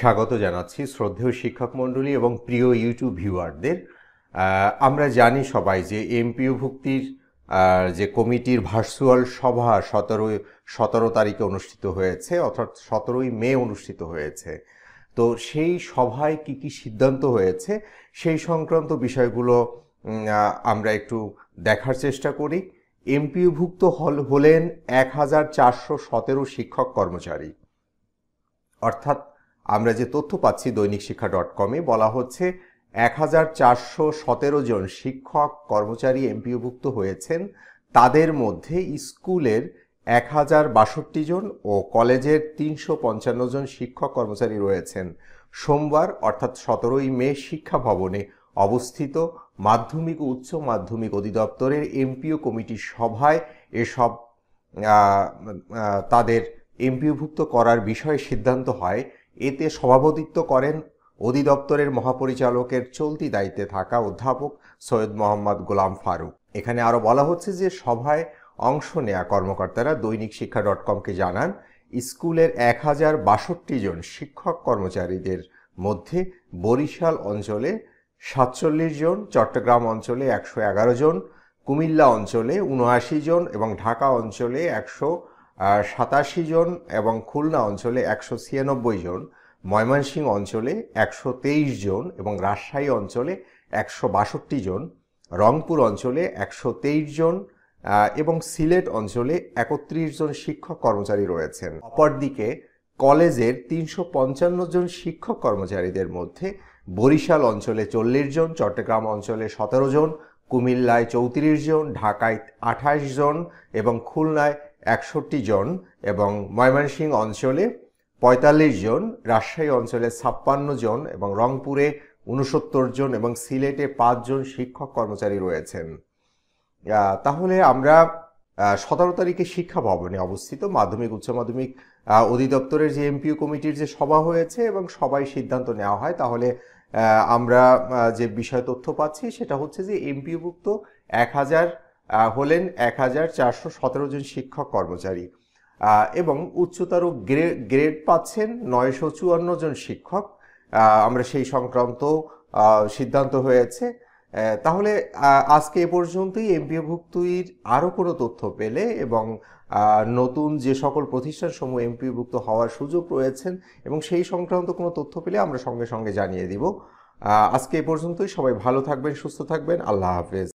স্বাগত জানাচ্ছি শ্রদ্ধেয় শিক্ষক মণ্ডলী এবং প্রিয় ইউটিউব ভিউয়ারদের আমরা জানি সবাই যে এমপিওভুক্তির যে কমিটির ভার্চুয়াল সভা সতেরোই সতেরো তারিখে অনুষ্ঠিত হয়েছে অর্থাৎ সতেরোই মে অনুষ্ঠিত হয়েছে তো সেই সভায় কি কি সিদ্ধান্ত হয়েছে সেই সংক্রান্ত বিষয়গুলো আমরা একটু দেখার চেষ্টা করি এমপিওভুক্ত হল হলেন এক হাজার চারশো সতেরো শিক্ষক কর্মচারী অর্থাৎ আমরা যে তথ্য পাচ্ছি দৈনিক শিক্ষা ডট কমে বলা হচ্ছে এক হাজার চারশো সতেরো জন শিক্ষক কর্মচারী এমপিওভুক্ত হয়েছেন তাদের মধ্যে স্কুলের এক হাজার বাষট্টি জন ও কলেজের তিনশো পঞ্চান্ন জন শিক্ষক কর্মচারী রয়েছেন সোমবার অর্থাৎ সতেরোই মে শিক্ষা ভবনে অবস্থিত মাধ্যমিক উচ্চ মাধ্যমিক অধিদপ্তরের এমপিও কমিটির সভায় এসব তাদের এমপিওভুক্ত করার বিষয়ে সিদ্ধান্ত হয় এতে সভাপতিত্ব করেন অধিদপ্তরের মহাপরিচালকের চলতি দায়িত্বে থাকা অধ্যাপক সৈয়দ মোহাম্মদ গোলাম ফারুক এখানে আরও বলা হচ্ছে যে সভায় অংশ নেয়া কর্মকর্তারা দৈনিক শিক্ষা ডট কমকে জানান স্কুলের এক হাজার বাষট্টি জন শিক্ষক কর্মচারীদের মধ্যে বরিশাল অঞ্চলে সাতচল্লিশ জন চট্টগ্রাম অঞ্চলে একশো এগারো জন কুমিল্লা অঞ্চলে উনআশি জন এবং ঢাকা অঞ্চলে একশো সাতাশি জন এবং খুলনা অঞ্চলে একশো ছিয়ানব্বই জন ময়মনসিংহ অঞ্চলে একশো তেইশ জন এবং রাজশাহী অঞ্চলে একশো বাষট্টি জন রংপুর অঞ্চলে একশো তেইশ জন এবং সিলেট অঞ্চলে একত্রিশ জন শিক্ষক কর্মচারী রয়েছেন অপরদিকে কলেজের তিনশো পঞ্চান্ন জন শিক্ষক কর্মচারীদের মধ্যে বরিশাল অঞ্চলে চল্লিশ জন চট্টগ্রাম অঞ্চলে সতেরো জন কুমিল্লায় চৌত্রিশ জন ঢাকায় আঠাশ জন এবং খুলনায় একষট্টি জন এবং ময়মনসিংহ অঞ্চলে পঁয়তাল্লিশ জন রাজশাহী অঞ্চলে ছাপ্পান্ন জন এবং রংপুরে উনসত্তর জন এবং সিলেটে পাঁচজন শিক্ষক কর্মচারী রয়েছেন তাহলে আমরা সতেরো তারিখে শিক্ষা ভবনে অবস্থিত মাধ্যমিক উচ্চ মাধ্যমিক অধিদপ্তরের যে এমপিও কমিটির যে সভা হয়েছে এবং সবাই সিদ্ধান্ত নেওয়া হয় তাহলে আমরা যে বিষয় তথ্য পাচ্ছি সেটা হচ্ছে যে এমপিওভুক্ত এক হাজার হলেন এক হাজার চারশো সতেরো জন শিক্ষক কর্মচারী এবং উচ্চতর গ্রেড পাচ্ছেন নয়শো চুয়ান্ন জন শিক্ষক আমরা সেই সংক্রান্ত সিদ্ধান্ত হয়েছে তাহলে আজকে এ পর্যন্তই এমপিভুক্তির আরও কোনো তথ্য পেলে এবং নতুন যে সকল প্রতিষ্ঠানসমূহ এমপিভুক্ত হওয়ার সুযোগ রয়েছেন এবং সেই সংক্রান্ত কোনো তথ্য পেলে আমরা সঙ্গে সঙ্গে জানিয়ে দিব আজকে এ পর্যন্তই সবাই ভালো থাকবেন সুস্থ থাকবেন আল্লাহ হাফেজ